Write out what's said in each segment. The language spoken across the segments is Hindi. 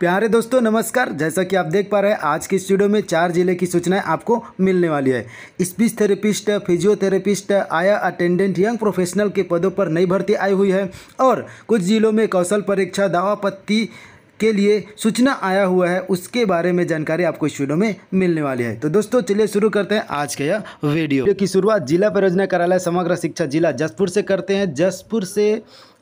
प्यारे दोस्तों नमस्कार जैसा कि आप देख पा रहे हैं आज की स्टूडियो में चार जिले की सूचनाएं आपको मिलने वाली है स्पीच थेरेपिस्ट फिजियोथेरेपिस्ट आया अटेंडेंट यंग प्रोफेशनल के पदों पर नई भर्ती आई हुई है और कुछ जिलों में कौशल परीक्षा दावा पत्ती के लिए सूचना आया हुआ है उसके बारे में जानकारी आपको इस वीडियो में मिलने वाली है तो दोस्तों चलिए शुरू करते हैं आज का यह वीडियो की शुरुआत जिला परियोजना कार्यालय समग्र शिक्षा जिला जसपुर से करते हैं जसपुर से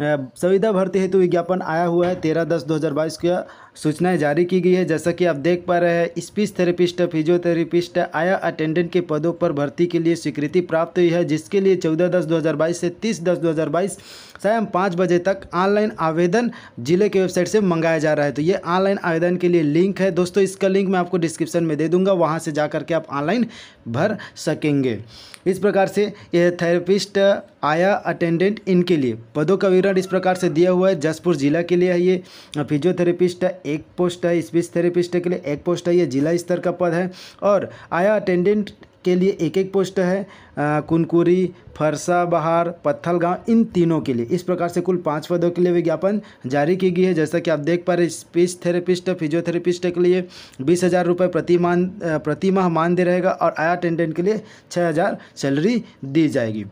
संविधा भर्ती हेतु विज्ञापन आया हुआ है तेरह दस दो हज़ार बाईस का सूचनाएँ जारी की गई है जैसा कि आप देख पा रहे हैं स्पीच थेरेपिस्ट फिजियोथेरेपिस्ट आया अटेंडेंट के पदों पर भर्ती के लिए स्वीकृति प्राप्त हुई है जिसके लिए चौदह दस दो हज़ार बाईस से तीस दस दो हज़ार बाईस शाम पाँच बजे तक ऑनलाइन आवेदन जिले के वेबसाइट से मंगाया जा रहा है तो ये ऑनलाइन आवेदन के लिए लिंक है दोस्तों इसका लिंक मैं आपको डिस्क्रिप्शन में दे दूंगा वहाँ से जा करके आप ऑनलाइन भर सकेंगे इस प्रकार से यह थेरेपिस्ट आया अटेंडेंट इनके लिए पदों का विवरण इस प्रकार से दिया हुआ है जसपुर जिला के लिए है ये फिजियोथेरेपिस्ट एक पोस्ट है स्पीच थेरेपिस्ट के लिए एक पोस्ट है ये जिला स्तर का पद है और आया अटेंडेंट के लिए एक एक पोस्ट है कुनकुरी फरसा बहार पत्थल गांव इन तीनों के लिए इस प्रकार से कुल पाँच पदों के लिए विज्ञापन जारी की गई है जैसा कि आप देख पा रहे स्पीच थेरेपिस्ट फिजियोथेरेपिस्ट के लिए बीस हज़ार रुपये प्रति मान प्रति माह दे रहेगा और आया अटेंडेंट के लिए छः हज़ार सैलरी दी जाएगी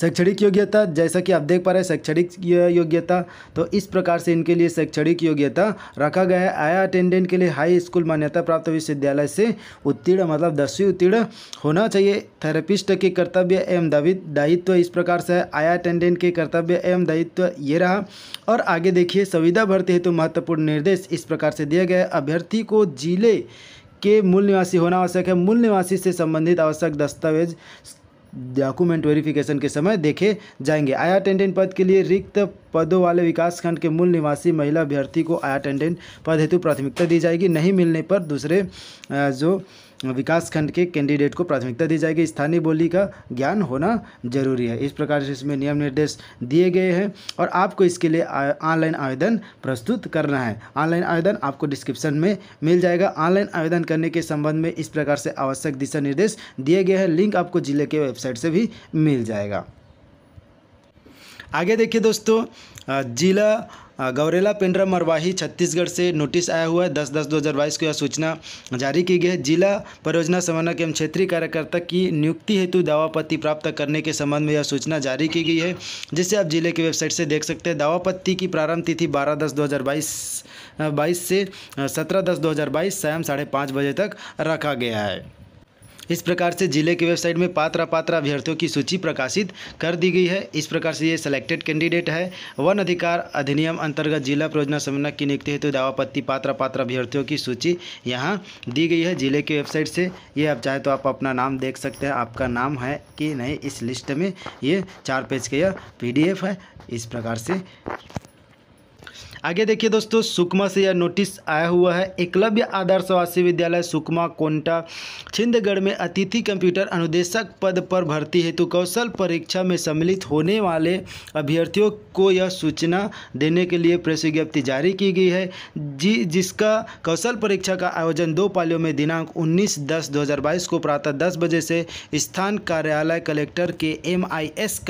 शैक्षणिक योग्यता जैसा कि आप देख पा रहे हैं शैक्षणिक योग्यता तो इस प्रकार से इनके लिए शैक्षणिक योग्यता रखा गया है आया अटेंडेंट के लिए हाई स्कूल मान्यता प्राप्त विश्वविद्यालय से उत्तीर्ण मतलब दसवीं उत्तीर्ण होना चाहिए थेरेपिस्ट के कर्तव्य एवं दायित्व इस प्रकार से आया अटेंडेंट के कर्तव्य एवं दायित्व ये रहा और आगे देखिए सुविधा भर्ती हेतु महत्वपूर्ण निर्देश इस प्रकार से दिया गया अभ्यर्थी को जिले के मूल निवासी होना आवश्यक है मूल निवासी से संबंधित आवश्यक दस्तावेज डॉक्यूमेंट वेरिफिकेशन के समय देखे जाएंगे आया टेंडेंट पद के लिए रिक्त पदों वाले विकासखंड के मूल निवासी महिला अभ्यर्थी को आई अटेंडेंट पद हेतु प्राथमिकता दी जाएगी नहीं मिलने पर दूसरे जो विकासखंड के कैंडिडेट को प्राथमिकता दी जाएगी स्थानीय बोली का ज्ञान होना जरूरी है इस प्रकार से इसमें नियम निर्देश दिए गए हैं और आपको इसके लिए ऑनलाइन आवेदन प्रस्तुत करना है ऑनलाइन आवेदन आपको डिस्क्रिप्शन में मिल जाएगा ऑनलाइन आवेदन करने के संबंध में इस प्रकार से आवश्यक दिशा निर्देश दिए गए हैं लिंक आपको जिले के वेबसाइट से भी मिल जाएगा आगे देखिए दोस्तों जिला गौरेला पेंड्रा मरवाही छत्तीसगढ़ से नोटिस आया हुआ है दस दस दो हज़ार बाईस को यह सूचना जारी की गई है जिला परियोजना समन्वयक एवं क्षेत्रीय कार्यकर्ता की नियुक्ति हेतु दावापत्ति प्राप्त करने के संबंध में यह सूचना जारी की गई है जिसे आप जिले की वेबसाइट से देख सकते हैं दावापत्ति की प्रारंभ तिथि बारह दस दो हज़ार बाईस बाईस से सत्रह दस दो हज़ार बाईस शाम साढ़े पाँच बजे तक रखा गया है इस प्रकार से जिले की वेबसाइट में पात्र पात्र अभ्यर्थियों की सूची प्रकाशित कर दी गई है इस प्रकार से ये सिलेक्टेड कैंडिडेट है वन अधिकार अधिनियम अंतर्गत जिला परियोजना समन्वय की नियुक्ति हेतु दावापत्ति पात्र पात्र अभ्यर्थियों की सूची यहाँ दी गई है जिले की वेबसाइट से ये आप चाहे तो आप अपना नाम देख सकते हैं आपका नाम है कि नहीं इस लिस्ट में ये चार पेज के यह पी है इस प्रकार से आगे देखिए दोस्तों सुकमा से यह नोटिस आया हुआ है एकलव्य आदर्शवासी विद्यालय सुकमा कोंटा छिंदगढ़ में अतिथि कंप्यूटर अनुदेशक पद पर भर्ती हेतु कौशल परीक्षा में सम्मिलित होने वाले अभ्यर्थियों को यह सूचना देने के लिए प्रेस विज्ञप्ति जारी की गई है जी जिसका कौशल परीक्षा का आयोजन दो पालियों में दिनांक उन्नीस दस दो को प्रातः दस बजे से स्थान कार्यालय कलेक्टर के एम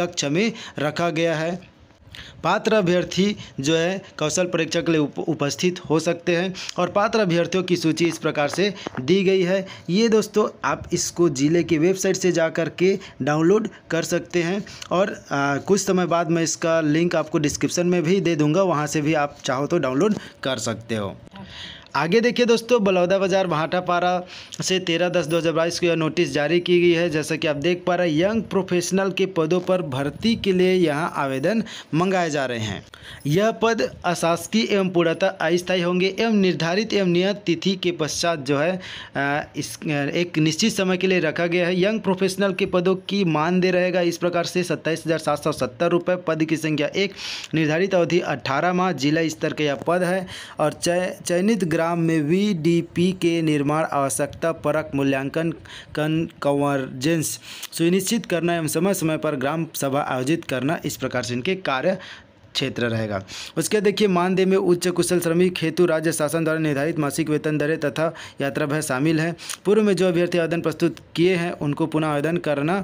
कक्ष में रखा गया है पात्र अभ्यर्थी जो है कौशल परीक्षा के लिए उप, उपस्थित हो सकते हैं और पात्र अभ्यर्थियों की सूची इस प्रकार से दी गई है ये दोस्तों आप इसको ज़िले की वेबसाइट से जा कर के डाउनलोड कर सकते हैं और आ, कुछ समय बाद मैं इसका लिंक आपको डिस्क्रिप्शन में भी दे दूँगा वहाँ से भी आप चाहो तो डाउनलोड कर सकते हो आगे देखिए दोस्तों बलौदा बाजार भाटापारा से तेरह दस दो हज़ार बाईस को यह नोटिस जारी की गई है जैसा कि आप देख पा रहे हैं यंग प्रोफेशनल के पदों पर भर्ती के लिए यहाँ आवेदन मंगाए जा रहे हैं यह पद अशासकीय एवं पूर्णतः अस्थायी होंगे एवं निर्धारित एवं नियत तिथि के पश्चात जो है इस एक निश्चित समय के लिए रखा गया है यंग प्रोफेशनल के पदों की मानदेय रहेगा इस प्रकार से सत्ताईस हज़ार सात सौ सत्तर रुपये पद की संख्या एक निर्धारित अवधि अट्ठारह माह जिला स्तर का यह पद है और चयनित ग्राम में वीडीपी के निर्माण आवश्यकता परक मूल्यांकन कन कवर्जेंस सुनिश्चित करना एवं समय समय पर ग्राम सभा आयोजित करना इस प्रकार से इनके कार्य क्षेत्र रहेगा उसके देखिए मानदेय में उच्च कुशल श्रमिक हेतु राज्य शासन द्वारा निर्धारित मासिक वेतन दरें तथा यात्रा भय शामिल हैं पूर्व में जो अभ्यर्थी आवेदन प्रस्तुत किए हैं उनको पुनः आवेदन करना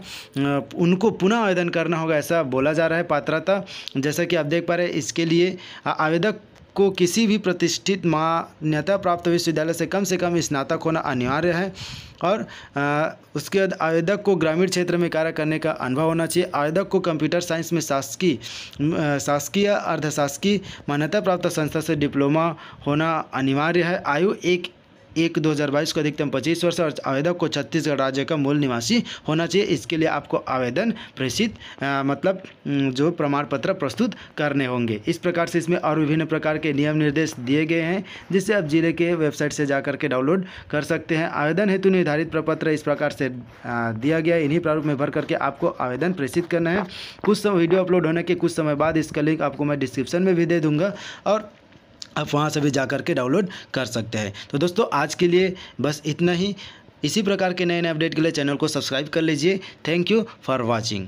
उनको पुनः आवेदन करना होगा ऐसा बोला जा रहा है पात्रता जैसा कि आप देख पा रहे इसके लिए आवेदक को किसी भी प्रतिष्ठित मान्यता प्राप्त विश्वविद्यालय से कम से कम स्नातक होना अनिवार्य है और आ, उसके बाद आवेदक को ग्रामीण क्षेत्र में कार्य करने का अनुभव होना चाहिए आवेदक को कंप्यूटर साइंस में शासकीय शासकीय अर्धशासकीय मान्यता प्राप्त संस्था से डिप्लोमा होना अनिवार्य है आयु एक एक दो हज़ार बाईस को अधिकतम पच्चीस वर्ष और आवेदक को छत्तीसगढ़ राज्य का मूल निवासी होना चाहिए इसके लिए आपको आवेदन प्रेषित मतलब जो प्रमाण पत्र प्रस्तुत करने होंगे इस प्रकार से इसमें और विभिन्न प्रकार के नियम निर्देश दिए गए हैं जिससे आप जिले के वेबसाइट से जा करके डाउनलोड कर सकते हैं आवेदन हेतु निर्धारित प्रपत्र इस प्रकार से दिया गया इन्हीं प्रारूप में भर करके आपको आवेदन प्रेषित करना है कुछ समय वीडियो अपलोड होने के कुछ समय बाद इसका लिंक आपको मैं डिस्क्रिप्शन में भी दे दूंगा और आप वहाँ से भी जा कर के डाउनलोड कर सकते हैं तो दोस्तों आज के लिए बस इतना ही इसी प्रकार के नए नए अपडेट के लिए चैनल को सब्सक्राइब कर लीजिए थैंक यू फॉर वॉचिंग